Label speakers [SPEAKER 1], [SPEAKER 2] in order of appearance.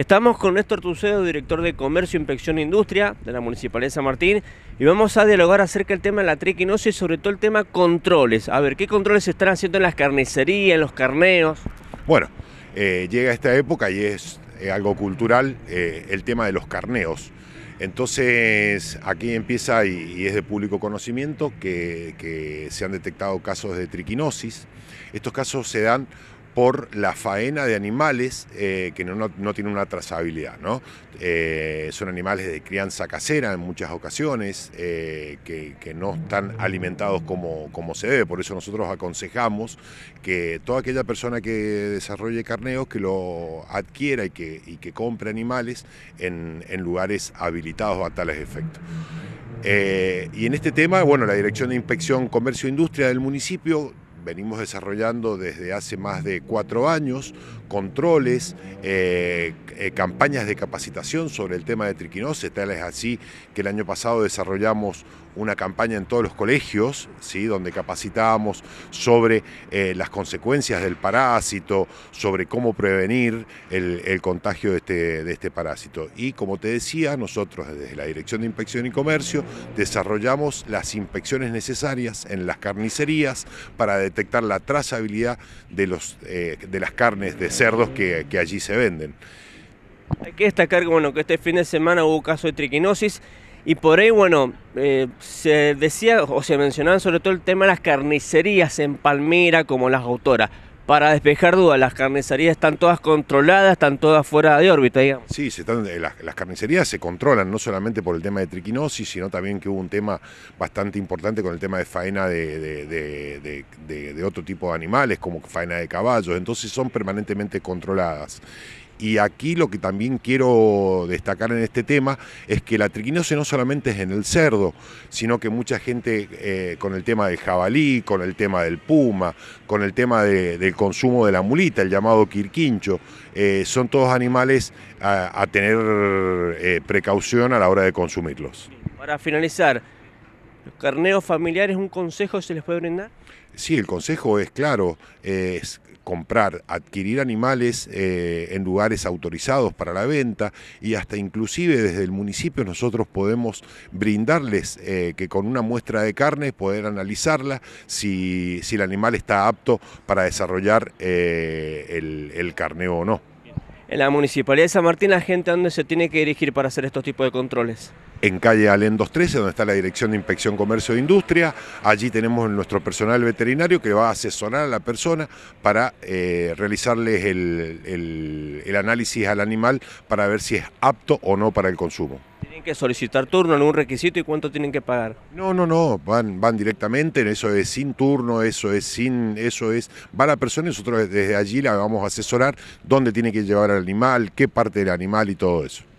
[SPEAKER 1] Estamos con Néstor Tucedo, director de Comercio, Inspección e Industria de la Municipalidad de San Martín, y vamos a dialogar acerca del tema de la triquinosis y sobre todo el tema controles. A ver, ¿qué controles se están haciendo en
[SPEAKER 2] las carnicerías, en los carneos? Bueno, eh, llega esta época y es eh, algo cultural eh, el tema de los carneos. Entonces, aquí empieza y, es de público conocimiento que, que, se han detectado casos de triquinosis. Estos casos se dan por la faena de animales eh, que no, no, tienen una trazabilidad. ¿no? Eh, son animales de crianza casera en muchas ocasiones, eh, que, no están alimentados como, como se debe. Por eso nosotros aconsejamos que toda aquella persona que desarrolle carneos, que lo adquiera y que, que compre animales en, lugares habilitados a tales efectos. y en este tema, bueno, la Dirección de Inspección, Comercio e Industria del municipio venimos desarrollando desde hace más de cuatro años controles, eh, eh, campañas de capacitación sobre el tema de triquinosis, tal es así que el año pasado desarrollamos una campaña en todos los colegios, ¿sí? donde capacitábamos sobre eh, las consecuencias del parásito, sobre cómo prevenir el, contagio de este, de este parásito. Y como te decía, nosotros desde la Dirección de Inspección y Comercio desarrollamos las inspecciones necesarias en las carnicerías para detectar la trazabilidad de, los, eh, de las carnes de cerdos que, allí se venden.
[SPEAKER 1] Hay que destacar bueno, que este fin de semana hubo caso de triquinosis y por ahí, bueno, eh, se decía o se mencionaba sobre todo el tema de las carnicerías en Palmira como las autoras. Para despejar dudas, las carnicerías están todas controladas, están todas fuera de
[SPEAKER 2] órbita, digamos. Sí, eh, las, carnicerías se controlan no solamente por el tema de triquinosis, sino también que hubo un tema bastante importante con el tema de faena de otro tipo de animales, como faena de caballos. Entonces son permanentemente controladas. Y aquí lo que también quiero destacar en este tema es que la triquinose no solamente es en el cerdo, sino que mucha gente eh, con el tema del jabalí, con el tema del puma, con el tema del consumo de la mulita, el llamado quirquincho, eh, son todos animales a, tener eh, precaución a la hora de consumirlos.
[SPEAKER 1] Para finalizar, ¿los carneos familiares un consejo se les puede brindar?
[SPEAKER 2] Sí, el consejo es claro, es comprar, adquirir animales eh, en lugares autorizados para la venta y hasta inclusive desde el municipio nosotros podemos brindarles eh, que con una muestra de carne poder analizarla si, si el animal está apto para desarrollar eh, el, el carneo o no en la Municipalidad de
[SPEAKER 1] San Martín la gente dónde se tiene que dirigir para hacer estos tipos de controles?
[SPEAKER 2] En calle Alén 213, donde está la Dirección de Inspección Comercio e Industria, allí tenemos nuestro personal veterinario que va a asesorar a la persona para eh, realizarles el análisis al animal para ver si es apto o no para el consumo
[SPEAKER 1] que solicitar turno, algún requisito y cuánto tienen que
[SPEAKER 2] pagar? No, no, no, van, van directamente, eso es sin turno, eso es sin, eso es, va la persona y nosotros desde allí la vamos a asesorar dónde tiene que llevar al animal, qué parte del animal y todo eso.